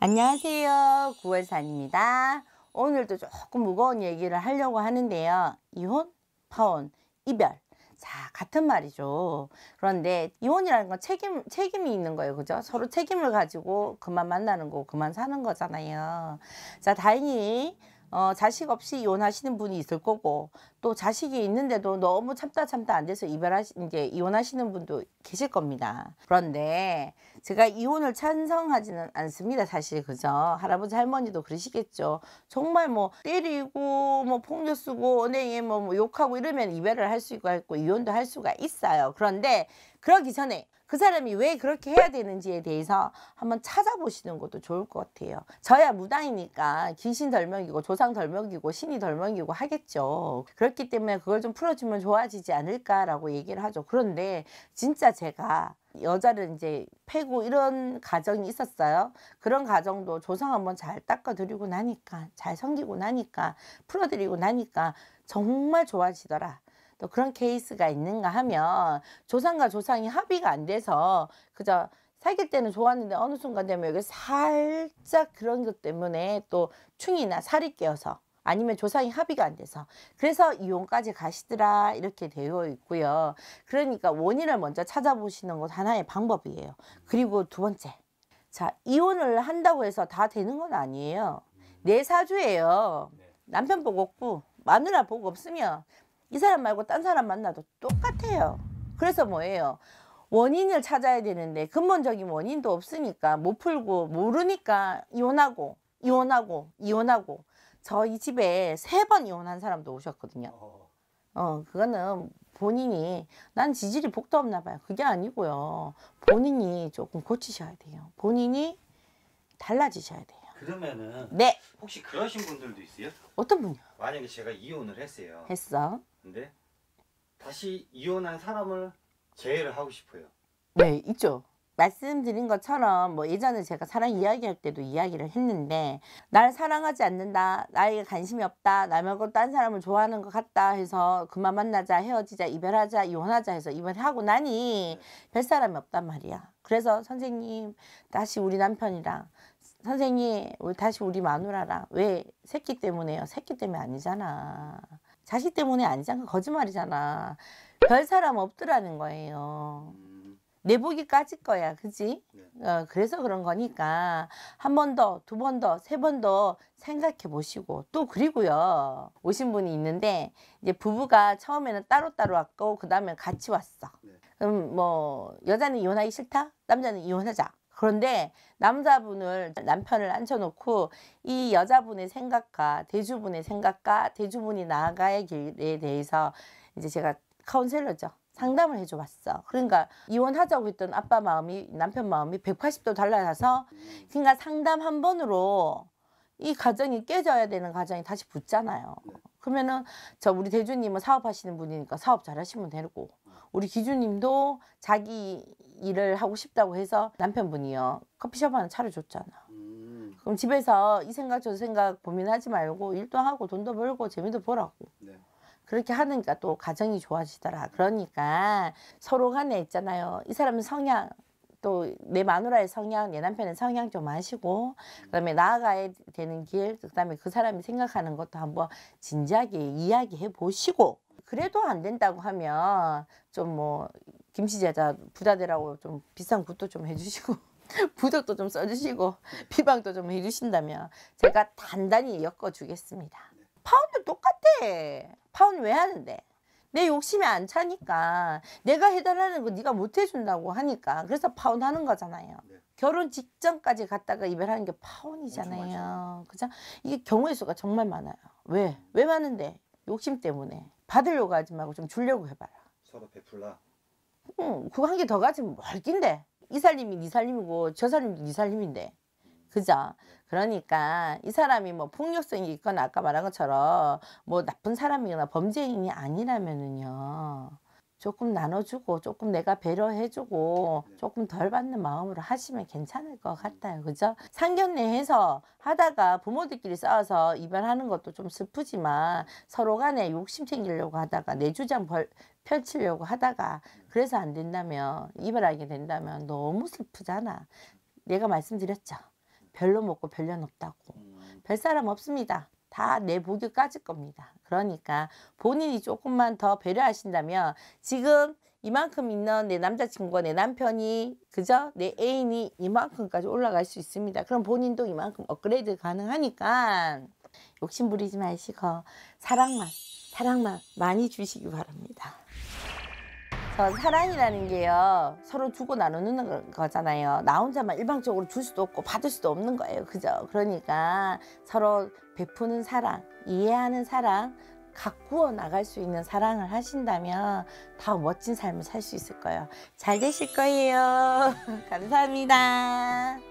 안녕하세요. 구월산입니다. 오늘도 조금 무거운 얘기를 하려고 하는데요. 이혼, 파혼, 이별. 자, 같은 말이죠. 그런데 이혼이라는 건 책임, 책임이 있는 거예요. 그죠? 서로 책임을 가지고 그만 만나는 거, 그만 사는 거잖아요. 자, 다행히 어, 자식 없이 이혼하시는 분이 있을 거고 또 자식이 있는데도 너무 참다 참다 안 돼서 이별하시 이제 이혼하시는 분도 계실 겁니다. 그런데 제가 이혼을 찬성하지는 않습니다. 사실 그죠? 할아버지 할머니도 그러시겠죠. 정말 뭐 때리고 뭐 폭력 쓰고 은행에 뭐, 뭐 욕하고 이러면 이별을 할 수가 있고 이혼도 할 수가 있어요. 그런데 그러기 전에 그 사람이 왜 그렇게 해야 되는지에 대해서 한번 찾아보시는 것도 좋을 것 같아요. 저야 무당이니까 귀신 덜멍이고 조상 덜멍이고 신이 덜멍이고 하겠죠. 그렇기 때문에 그걸 좀 풀어주면 좋아지지 않을까라고 얘기를 하죠. 그런데 진짜 제가 여자를 이제 패고 이런 가정이 있었어요. 그런 가정도 조상 한번 잘 닦아드리고 나니까 잘 섬기고 나니까 풀어드리고 나니까 정말 좋아지더라. 또 그런 케이스가 있는가 하면 조상과 조상이 합의가 안 돼서 그저 사귈 때는 좋았는데 어느 순간 되면 여기 살짝 그런 것 때문에 또 충이나 살이 깨어서 아니면 조상이 합의가 안 돼서 그래서 이혼까지 가시더라 이렇게 되어 있고요. 그러니까 원인을 먼저 찾아보시는 것 하나의 방법이에요. 그리고 두 번째 자 이혼을 한다고 해서 다 되는 건 아니에요. 내 네 사주예요. 네. 남편 보고 없고 마누라 보고 없으면 이 사람 말고 딴 사람 만나도 똑같아요. 그래서 뭐예요? 원인을 찾아야 되는데 근본적인 원인도 없으니까 못 풀고 모르니까 이혼하고 이혼하고 이혼하고 저 이 집에 세 번 이혼한 사람도 오셨거든요. 어 그거는 본인이 난 지질이 복도 없나 봐요. 그게 아니고요. 본인이 조금 고치셔야 돼요. 본인이 달라지셔야 돼요. 그러면은 네 혹시 그러신 분들도 있어요? 어떤 분이요? 만약에 제가 이혼을 했어요. 했어. 근데 다시 이혼한 사람을 제외를 하고 싶어요. 네, 있죠. 말씀드린 것처럼 뭐 예전에 제가 사랑 이야기할 때도 이야기를 했는데 날 사랑하지 않는다 나에게 관심이 없다 나 말고 딴 사람을 좋아하는 것 같다 해서 그만 만나자 헤어지자 이별하자 이혼하자 해서 이별하고 나니 네. 별 사람이 없단 말이야 그래서 선생님 다시 우리 남편이랑 선생님 다시 우리 마누라랑 왜 새끼 때문에요 새끼 때문에 아니잖아 자식 때문에 아니잖아. 거짓말이잖아. 별 사람 없더라는 거예요. 음. 내복이 까질 거야. 그지? 네. 어, 그래서 그런 거니까 한 번 더, 두 번 더, 세 번 더 생각해 보시고 또 그리고요. 오신 분이 있는데 이제 부부가 처음에는 따로따로 왔고 그다음에 같이 왔어. 네. 그럼 뭐 여자는 이혼하기 싫다? 남자는 이혼하자. 그런데 남자분을 남편을 앉혀놓고 이 여자분의 생각과 대주분의 생각과 대주분이 나아가야 길에 대해서 이제 제가 카운셀러죠. 상담을 해줘 봤어. 그러니까 이혼하자고 했던 아빠 마음이 남편 마음이 180도 달라져서 그러니까 상담 한 번으로 이 가정이 깨져야 되는 가정이 다시 붙잖아요. 네. 그러면은 저 우리 대주님은 사업하시는 분이니까 사업 잘하시면 되고 우리 기주님도 자기 일을 하고 싶다고 해서 남편분이요 커피숍 하나 차를줬잖아 음. 그럼 집에서 이 생각 저 생각 고민하지 말고 일도 하고 돈도 벌고 재미도 보라고 네. 그렇게 하니까 또 가정이 좋아지더라 그러니까 서로 간에 있잖아요 이 사람은 성향 또 내 마누라의 성향 내 남편의 성향 좀 아시고 그다음에 나아가야 되는 길 그다음에 그 사람이 생각하는 것도 한번 진지하게 이야기해 보시고 그래도 안 된다고 하면 좀뭐 김씨 제자 부자되라고 좀 비싼 굿도 좀 해주시고 부적도 좀 써주시고 비방도 좀 해주신다면 제가 단단히 엮어주겠습니다. 파운드 똑같아. 파운드 왜 하는데? 내 욕심이 안 차니까 내가 해달라는 거 네가 못 해준다고 하니까 그래서 파혼 하는 거잖아요. 네. 결혼 직전까지 갔다가 이별하는 게 파혼이잖아요. 그죠? 이게 경우의 수가 정말 많아요. 왜? 왜 많은데? 욕심 때문에 받으려고 하지 말고 좀 주려고 해봐라. 서로 베풀라. 음, 그거 한 개 더 가지면 멀낀데이 살림이 니 네 살림이고 저 살림이 니 네 살림인데. 그죠? 그러니까 이 사람이 뭐 폭력성이 있거나 아까 말한 것처럼 뭐 나쁜 사람이거나 범죄인이 아니라면은요. 조금 나눠주고 조금 내가 배려해주고 네. 조금 덜 받는 마음으로 하시면 괜찮을 것 같아요. 그죠? 상견례해서 하다가 부모들끼리 싸워서 이별하는 것도 좀 슬프지만 서로 간에 욕심 챙기려고 하다가 내 주장 벌, 펼치려고 하다가 네. 그래서 안 된다면 이별하게 된다면 너무 슬프잖아. 내가 말씀드렸죠. 별로 먹고 별로 없다고. 음. 별 사람 없습니다. 다내보이 까질 겁니다. 그러니까 본인이 조금만 더 배려하신다면 지금 이만큼 있는 내 남자친구와 내 남편이 그저 내 애인이 이만큼까지 올라갈 수 있습니다. 그럼 본인도 이만큼 업그레이드 가능하니까 욕심 부리지 마시고 사랑만 사랑만 많이 주시기 바랍니다. 어, 사랑이라는 게요 서로 주고 나누는 거잖아요 나 혼자만 일방적으로 줄 수도 없고 받을 수도 없는 거예요 그죠 그러니까 서로 베푸는 사랑 이해하는 사랑 가꾸어 나갈 수 있는 사랑을 하신다면 더 멋진 삶을 살 수 있을 거예요 잘 되실 거예요 감사합니다